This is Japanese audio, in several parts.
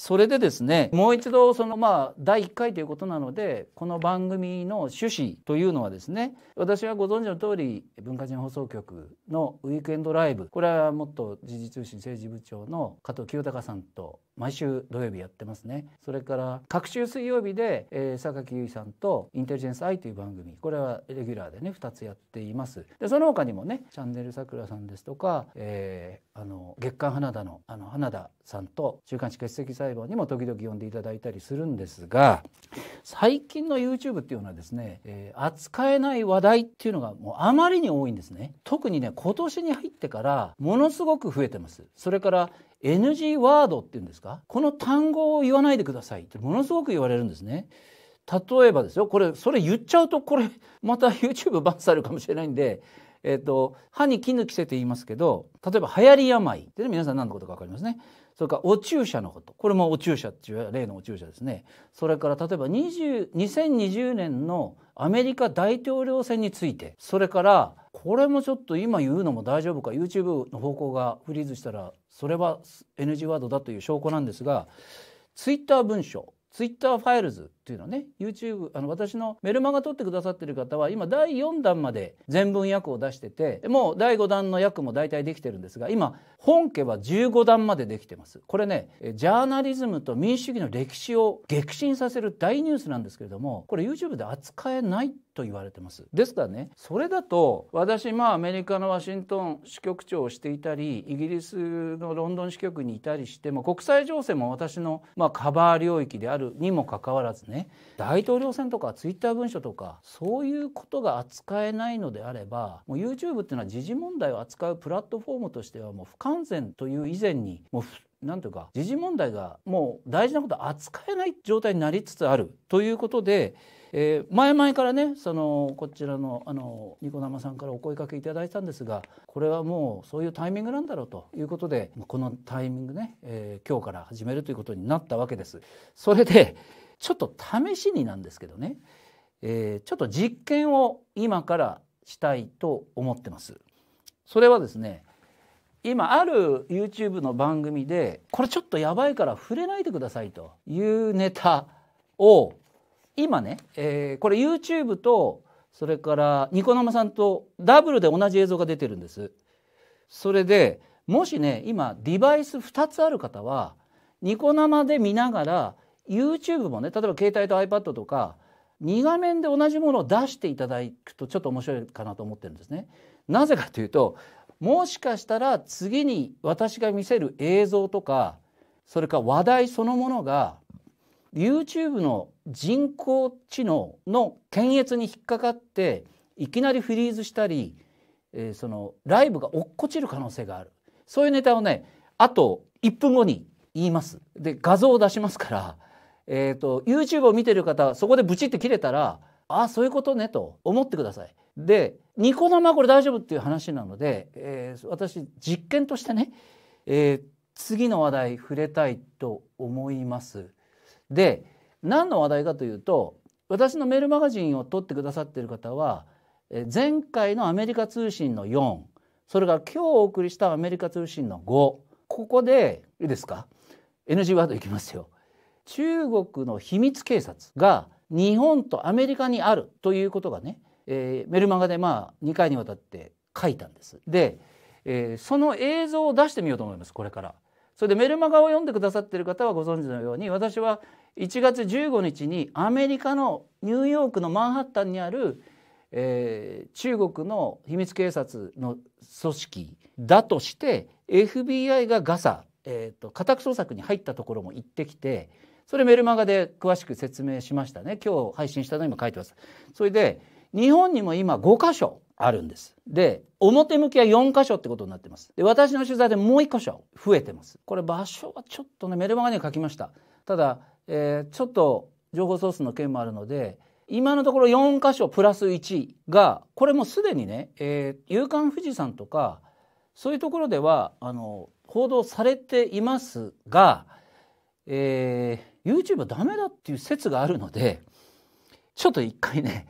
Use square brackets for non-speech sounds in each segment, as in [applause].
それでですねもう一度そのまあ第1回ということなのでこの番組の趣旨というのはですね私はご存知の通り文化人放送局のウィークエンドライブこれはもっと時事通信政治部長の加藤清隆さんと毎週土曜日やってますねそれから各週水曜日で、えー、由衣さんとインテリジェンスイ」という番組これはレギュラーでね2つやっていますでその他にもねチャンネルさくらさんですとか、えー、あの月刊花田のあの花田さんと週刊誌欠席細胞」にも時々呼んでいただいたりするんですが最近の YouTube っていうのはですね、えー、扱えない話題っていうのがもうあまりに多いんですね特にね今年に入ってからものすごく増えてますそれから NG ワードっていうんですかこの単語を言わないでくださいってものすごく言われるんですね。例えばですよこれそれ言っちゃうとこれまた YouTube バンされるかもしれないんで、えーと、歯に衣着せて言いますけど例えば流行り病って、ね、皆さん何のことか分かりますね。それからお注射のことこれもお注射っていう例のお注射ですね。それから例えば20 2020年のアメリカ大統領選についてそれからこれもちょっと今言うのも大丈夫か YouTube の方向がフリーズしたらそれは NG ワードだという証拠なんですがツイッター文書ツイッターファイルズっていうのね YouTube あの私のメルマガ撮ってくださってる方は今第4弾まで全文訳を出しててもう第5弾の訳も大体できてるんですが今本家は15弾までできてますこれねジャーナリズムと民主主義の歴史を激震させる大ニュースなんですけれどもこれ YouTube で扱えないと言われてますですからねそれだと私まあアメリカのワシントン支局長をしていたりイギリスのロンドン支局にいたりしても国際情勢も私のまあカバー領域であるにもかかわらずね大統領選とかツイッター文書とかそういうことが扱えないのであればもう YouTube っていうのは時事問題を扱うプラットフォームとしてはもう不完全という以前にもうなんというか時事問題がもう大事なこと扱えない状態になりつつあるということで、えー、前々からねそのこちらのあのニコ生さんからお声かけいただいたんですがこれはもうそういうタイミングなんだろうということでこのタイミングね、えー、今日から始めるということになったわけです。それでちょっと試しになんですけどね、えー、ちょっと実験を今からしたいと思ってます。それはですね今ある YouTube の番組でこれちょっとやばいから触れないでくださいというネタを今ね、えー、これ YouTube とそれからニコ生さんとダブルで同じ映像が出てるんです。それでもしね今デバイス2つある方はニコ生で見ながら YouTube もね例えば携帯と iPad とか2画面で同じものを出していただくとちょっと面白いかなと思ってるんですね。なぜかというともしかしたら次に私が見せる映像とかそれから話題そのものが YouTube の人工知能の検閲に引っかかっていきなりフリーズしたり、えー、そのライブが落っこちる可能性があるそういうネタをねあと1分後に言いますで画像を出しますからえっ、ー、と、YouTube を見てる方、そこでブチって切れたら、ああ、そういうことね、と思ってください。で、ニコ生これ大丈夫っていう話なので、えー、私、実験としてね、えー、次の話題触れたいと思います。で、何の話題かというと、私のメールマガジンを撮ってくださっている方は、前回のアメリカ通信の4、それから今日お送りしたアメリカ通信の5、ここで、いいですか ?NG ワードいきますよ。中国の秘密警察が日本とアメリカにあるということがね、えー、メルマガでまあ2回にわたって書いたんです。で、えー、その映像を出してみようと思いますこれから。それでメルマガを読んでくださっている方はご存知のように私は1月15日にアメリカのニューヨークのマンハッタンにある、えー、中国の秘密警察の組織だとして FBI がガサ、えーと家宅捜索に入ったところも行ってきてそれメルマガで詳しく説明しましたね。今日配信したの今書いてます。それで、日本にも今5箇所あるんです。で、表向きは4箇所ってことになってます。で、私の取材でもう1箇所増えてます。これ場所はちょっとね、メルマガには書きました。ただ、えー、ちょっと情報ソースの件もあるので、今のところ4箇所プラス1が、これもすでにね、えー、夕刊富士山とか、そういうところでは、あの、報道されていますが、えー YouTube はダメだっていう説があるのでちょっと一回ね、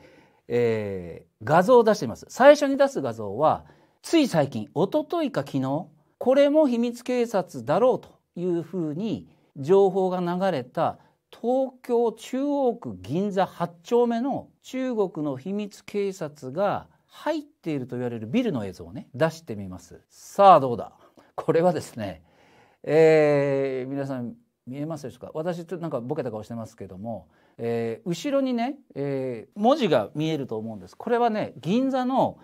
えー、画像を出してみます最初に出す画像はつい最近おとといか昨日これも秘密警察だろうというふうに情報が流れた東京中央区銀座8丁目の中国の秘密警察が入っていると言われるビルの映像をね出してみますさあどうだこれはですねえー、皆さん見えますでしょうか私ちょっとなんかボケた顔してますけども、えー、後ろにね、えー、文字が見えると思うんですこれはね銀座の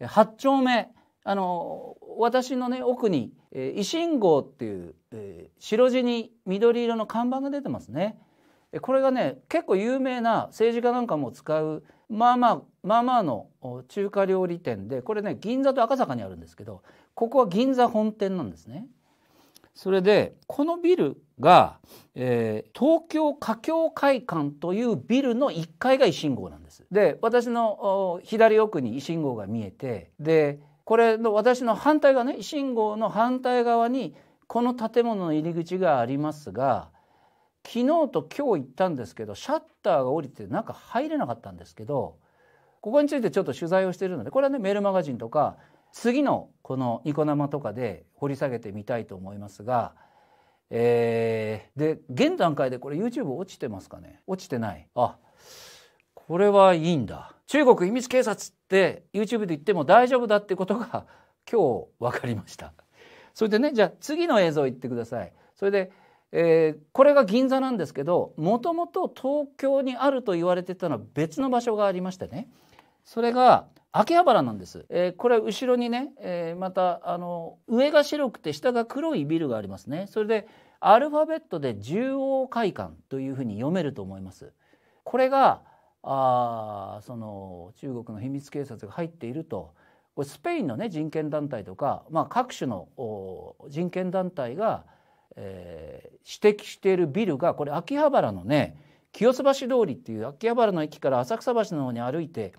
8丁目あの私のね奥に、え維新号っていう、えー、白地に緑色の看板が出てますね。これがね結構有名な政治家なんかも使うまあまあまあまあの中華料理店でこれね銀座と赤坂にあるんですけどここは銀座本店なんですね。それでこのビルが、えー、東京華僑会館というビルの1階が維新号なんです。で私の左奥に維新号が見えてでこれの私の反対側ね維新号の反対側にこの建物の入り口がありますが昨日と今日行ったんですけどシャッターが降りて中入れなかったんですけどここについてちょっと取材をしているのでこれはねメールマガジンとか次のこのニコ生とかで掘り下げてみたいと思いますが、えー、で現段階でこれ YouTube 落ちてますかね落ちてないあこれはいいんだ中国秘密警察って YouTube で言っても大丈夫だってことが [laughs] 今日分かりましたそれでねじゃあ次の映像言ってくださいそれで、えー、これが銀座なんですけどもともと東京にあると言われてたのは別の場所がありましてねそれが秋葉原なんです、えー、これ後ろにね、えー、またあの上が白くて下が黒いビルがありますねそれでアルファベットで中央会館というふうに読めると思いますこれがあその中国の秘密警察が入っているとこれスペインのね人権団体とか、まあ、各種の人権団体が、えー、指摘しているビルがこれ秋葉原のね清洲橋通りっていう秋葉原の駅から浅草橋の方に歩いて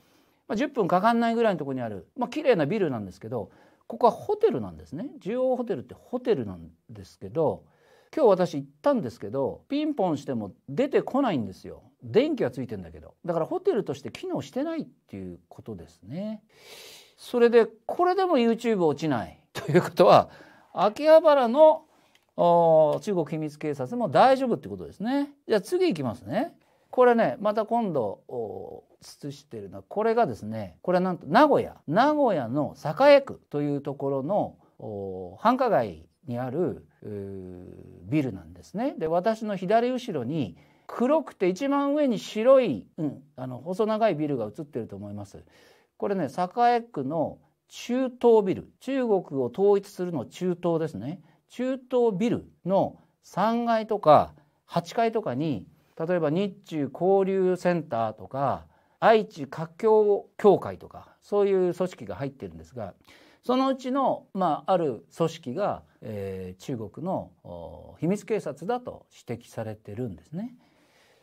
まあ、10分かかんないぐらいのとこにある、まあ綺麗なビルなんですけどここはホテルなんですね中央ホテルってホテルなんですけど今日私行ったんですけどピンポンしても出てこないんですよ電気はついてんだけどだからホテルとして機能してないっていうことですねそれでこれでも YouTube 落ちないということは秋葉原の中国秘密警察も大丈夫ってことですねじゃあ次行きますねこれねまた今度写してるのはこれがですねこれなんと名古屋名古屋の栄区というところの繁華街にあるビルなんですね。で私の左後ろに黒くて一番上に白い、うん、あの細長いビルが映ってると思います。これね栄区の中東ビル中国を統一するの中東ですね中東ビルの3階とか8階とかに例えば日中交流センターとか愛知華僑協会とかそういう組織が入ってるんですがそのうちの、まあ、ある組織が、えー、中国の秘密警察だと指摘されてるんですね。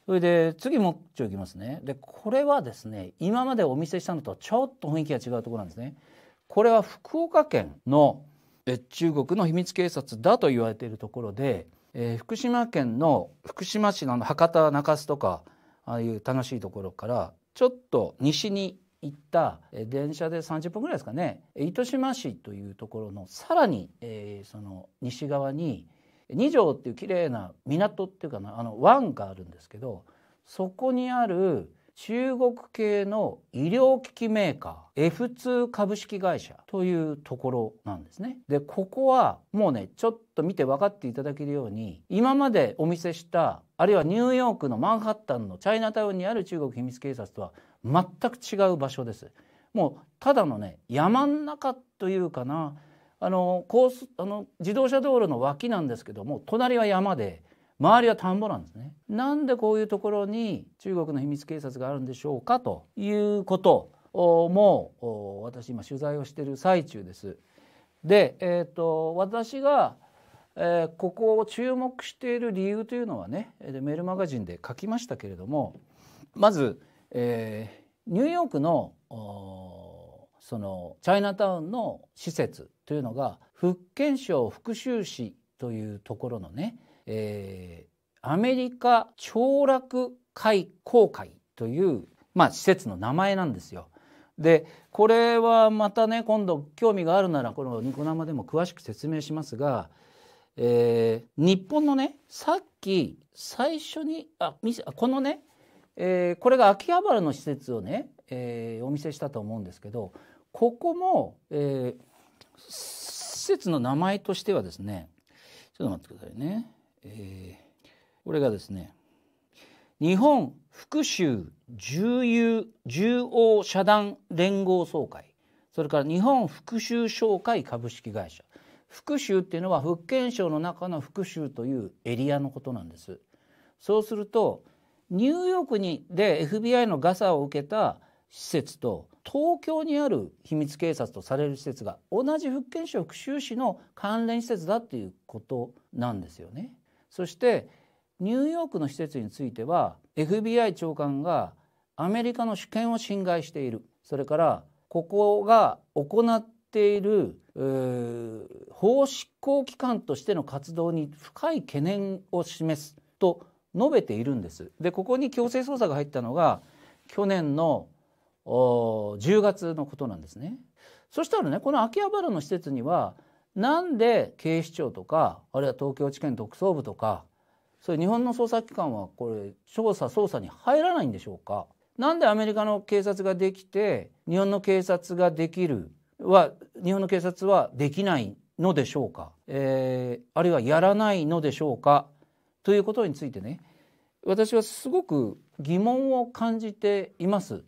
それで次もっちょいきますね。でこれはですね今までお見せしたのとちょっと雰囲気が違うところなんですね。これは福岡県の中国の秘密警察だと言われているところでえー、福島県の福島市の博多中洲とかああいう楽しいところからちょっと西に行った電車で30分ぐらいですかね糸島市というところのさらに、えー、その西側に二条っていう綺麗な港っていうかなあの湾があるんですけどそこにある中国系の医療機器メーカー F2 株式会社というところなんですね。でここはもうねちょっと見て分かっていただけるように今までお見せしたあるいはニューヨークのマンハッタンのチャイナタウンにある中国秘密警察とは全く違う場所です。もうただのね山ん中というかなあのコースあの自動車道路の脇なんですけども隣は山で周りは田んぼなんですね。なんでこういうところに中国の秘密警察があるんでしょうかということも私今取材をしている最中です。で、えーと、私が、えー、ここを注目している理由というのはねメールマガジンで書きましたけれどもまず、えー、ニューヨークのそのチャイナタウンの施設というのが福建省福州市というところのねえー、アメリカ凋落海航会という、まあ、施設の名前なんですよ。でこれはまたね今度興味があるならこのニコ生でも詳しく説明しますが、えー、日本のねさっき最初にあこのね、えー、これが秋葉原の施設をね、えー、お見せしたと思うんですけどここも、え施設の名前としてはですねちょっと待ってくださいね。えー、これがですね日本復讐重油重王社団連合総会それから日本福州商会株式会社福州っていうのは福建省の中の復讐というエリアのことなんですそうするとニューヨークにで FBI のガサを受けた施設と東京にある秘密警察とされる施設が同じ福建省福州市の関連施設だっていうことなんですよね。そしてニューヨークの施設については FBI 長官がアメリカの主権を侵害しているそれからここが行っている法執行機関としての活動に深い懸念を示すと述べているんです。でここに強制捜査が入ったのが去年の10月のことなんですね。そしたらねこの秋葉原の施設にはなんで警視庁とかあるいは東京地検特捜部とかそういう日本の捜査機関はこれ調査捜査に入らないんでしょうかなんでアメリカの警察ができて日本の警察ができるは日本の警察はできないのでしょうか、えー、あるいはやらないのでしょうかということについてね私はすごく疑問を感じています。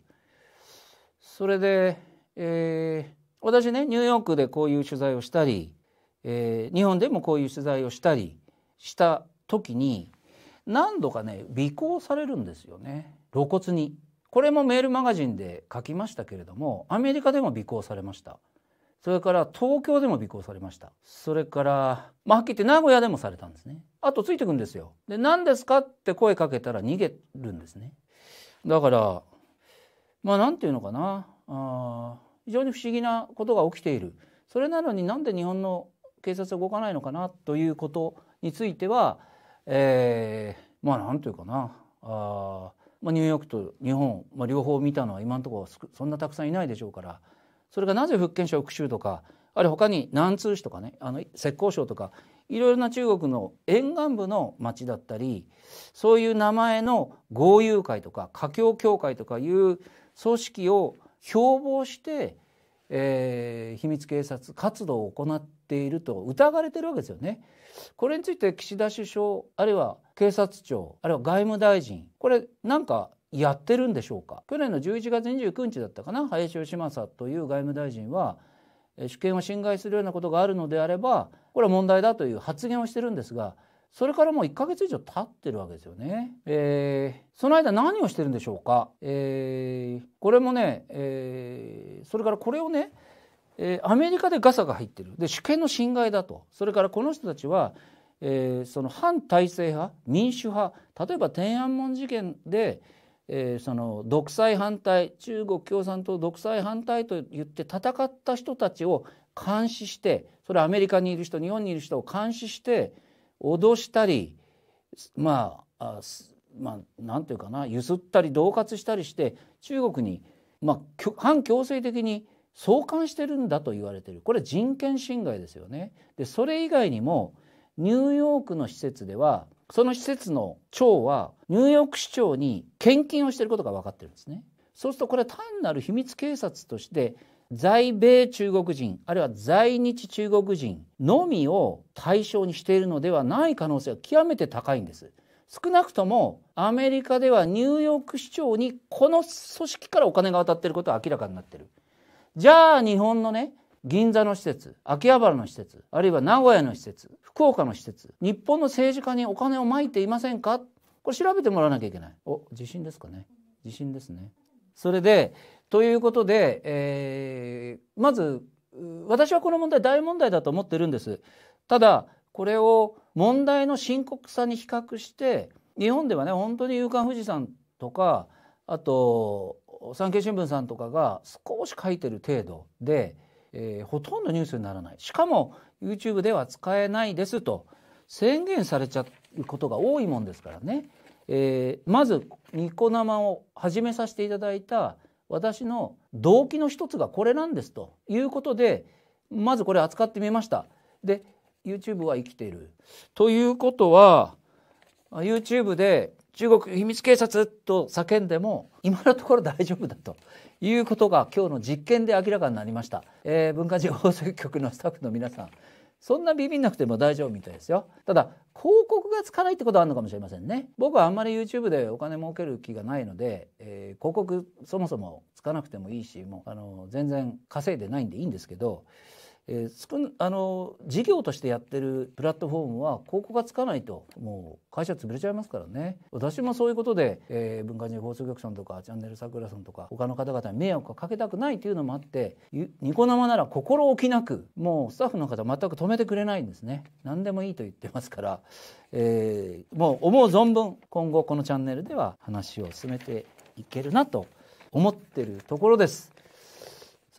それで、えー私ねニューヨークでこういう取材をしたり、えー、日本でもこういう取材をしたりした時に何度かね尾行されるんですよね露骨に。これもメールマガジンで書きましたけれどもアメリカでも尾行されました。それから東京でも尾行されました。それから、まあ、はっきり言って名古屋でもされたんですね。あとついてくんですよ。で、何ですかって声かけたら逃げるんですね。だから、まあ、なんていうのかな。あ非常に不思議なことが起きているそれなのになんで日本の警察は動かないのかなということについては、えまあ何というかなあ、まあ、ニューヨークと日本、まあ、両方見たのは今のところそんなたくさんいないでしょうからそれがなぜ福建省福州とかあるいは他に南通市とかねあの浙江省とかいろいろな中国の沿岸部の町だったりそういう名前の豪遊会とか華僑協会とかいう組織を標榜して、えー、秘密警察活動を行っていると疑われてるわけですよね。これについて岸田首相あるいは警察庁あるいは外務大臣これなんかやってるんでしょうか去年の11月29日だったかな林芳正という外務大臣は主権を侵害するようなことがあるのであればこれは問題だという発言をしてるんですがそれからもう1ヶ月以上経ってるわけですよね。えー、その間何をしてるんでしょうか。えー、これもね、えー、それからこれをね、えー、アメリカでガサが入ってる。で、主権の侵害だと。それからこの人たちは、えー、その反体制派、民主派、例えば天安門事件で、えー、その独裁反対中国共産党独裁反対と言って戦った人たちを監視してそれアメリカにいる人日本にいる人を監視して脅したりまあまあ、なんていうかなゆすったり恫喝したりして中国に、まあ、反強制的に送還してるんだと言われてるこれ人権侵害ですよね。でそれ以外にもニューヨークの施設ではその施設の長はニューヨーク市長に献金をしていることが分かってるんですね。そうするとこれ単なる秘密警察として在米中国人あるいは在日中国人のみを対象にしているのではない可能性が極めて高いんです。少なくともアメリカではニューヨーク市長にこの組織からお金が渡っていることは明らかになっている。じゃあ日本のね銀座の施設秋葉原の施設あるいは名古屋の施設福岡の施設日本の政治家にお金をまいていませんかこれ調べてもらわなきゃいけない。お地震ですかね地震ですね。それでということで、えー、まず私はこの問題大問題だと思ってるんです。ただこれを問題の深刻さに比較して日本ではね本当に「夕刊富士山」とかあと産経新聞さんとかが少し書いてる程度で、えー、ほとんどニュースにならないしかも YouTube では使えないですと宣言されちゃうことが多いもんですからね、えー、まずニコ生を始めさせていただいた私の動機の一つがこれなんですということでまずこれ扱ってみました。で YouTube は生きている。ということは YouTube で中国秘密警察と叫んでも今のところ大丈夫だということが今日の実験で明らかになりました、えー、文化情報局のスタッフの皆さんそんなビビんなくても大丈夫みたいですよ。ただ広告がつかないってことはあるのかもしれませんね。僕はあんまり YouTube でお金儲ける気がないので、えー、広告そもそもつかなくてもいいし、もうあの全然稼いでないんでいいんですけど、えー、あの事業としてやってるプラットフォームは広告がつかないともう会社潰れちゃいますからね私もそういうことで、えー、文化人放送局さんとかチャンネル桜さんとか他の方々に迷惑をかけたくないというのもあってニコ生なら心置きなくもうスタッフの方全く止めてくれないんですね何でもいいと言ってますから、えー、もう思う存分今後このチャンネルでは話を進めていけるなと思ってるところです。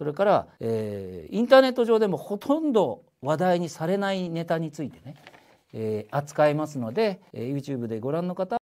それから、えー、インターネット上でもほとんど話題にされないネタについてね、えー、扱いますので、えー、YouTube でご覧の方